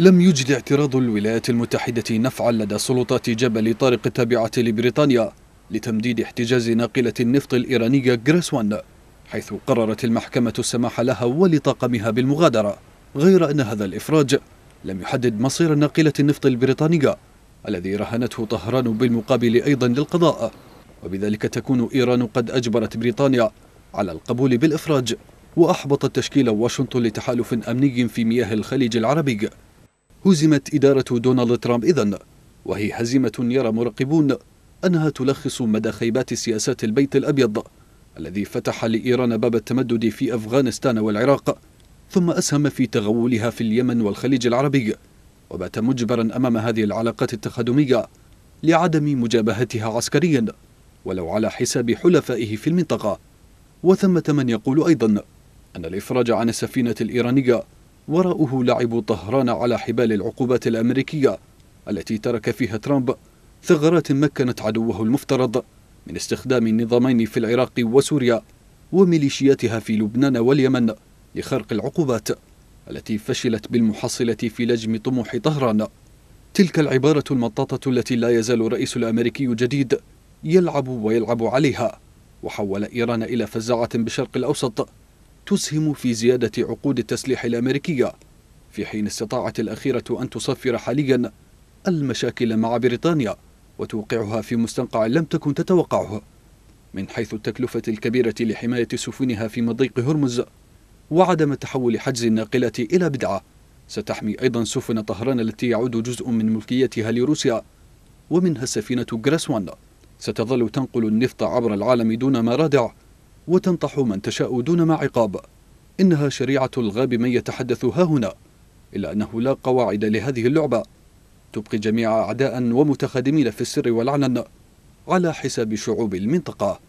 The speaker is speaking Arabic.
لم يجد اعتراض الولايات المتحدة نفعا لدى سلطات جبل طارق التابعة لبريطانيا لتمديد احتجاز ناقلة النفط الإيرانية جريسوان حيث قررت المحكمة السماح لها ولطاقمها بالمغادرة غير أن هذا الإفراج لم يحدد مصير ناقلة النفط البريطانية الذي رهنته طهران بالمقابل أيضا للقضاء وبذلك تكون إيران قد أجبرت بريطانيا على القبول بالإفراج وأحبطت تشكيل واشنطن لتحالف أمني في مياه الخليج العربي هزمت إدارة دونالد ترامب إذا وهي هزيمة يرى مراقبون أنها تلخص مدى خيبات سياسات البيت الأبيض الذي فتح لإيران باب التمدد في أفغانستان والعراق ثم أسهم في تغولها في اليمن والخليج العربي وبات مجبرا أمام هذه العلاقات التخادمية لعدم مجابهتها عسكريا ولو على حساب حلفائه في المنطقة وثمة من يقول أيضا أن الإفراج عن السفينة الإيرانية وراءه لعب طهران على حبال العقوبات الأمريكية التي ترك فيها ترامب ثغرات مكنت عدوه المفترض من استخدام النظامين في العراق وسوريا وميليشياتها في لبنان واليمن لخرق العقوبات التي فشلت بالمحصلة في لجم طموح طهران تلك العبارة المطاطة التي لا يزال الرئيس الأمريكي الجديد يلعب ويلعب عليها وحول إيران إلى فزاعة بالشرق الأوسط تسهم في زيادة عقود التسليح الأمريكية في حين استطاعت الأخيرة أن تصفر حاليا المشاكل مع بريطانيا وتوقعها في مستنقع لم تكن تتوقعه من حيث التكلفة الكبيرة لحماية سفنها في مضيق هرمز وعدم تحول حجز الناقلة إلى بدعة ستحمي أيضا سفن طهران التي يعود جزء من ملكيتها لروسيا ومنها سفينة جراسوان ستظل تنقل النفط عبر العالم دون مرادع وتنطح من تشاء دون ما عقاب إنها شريعة الغاب من يتحدث ها هنا إلا أنه لا قواعد لهذه اللعبة تبقي جميع أعداء ومتخادمين في السر والعلن على حساب شعوب المنطقة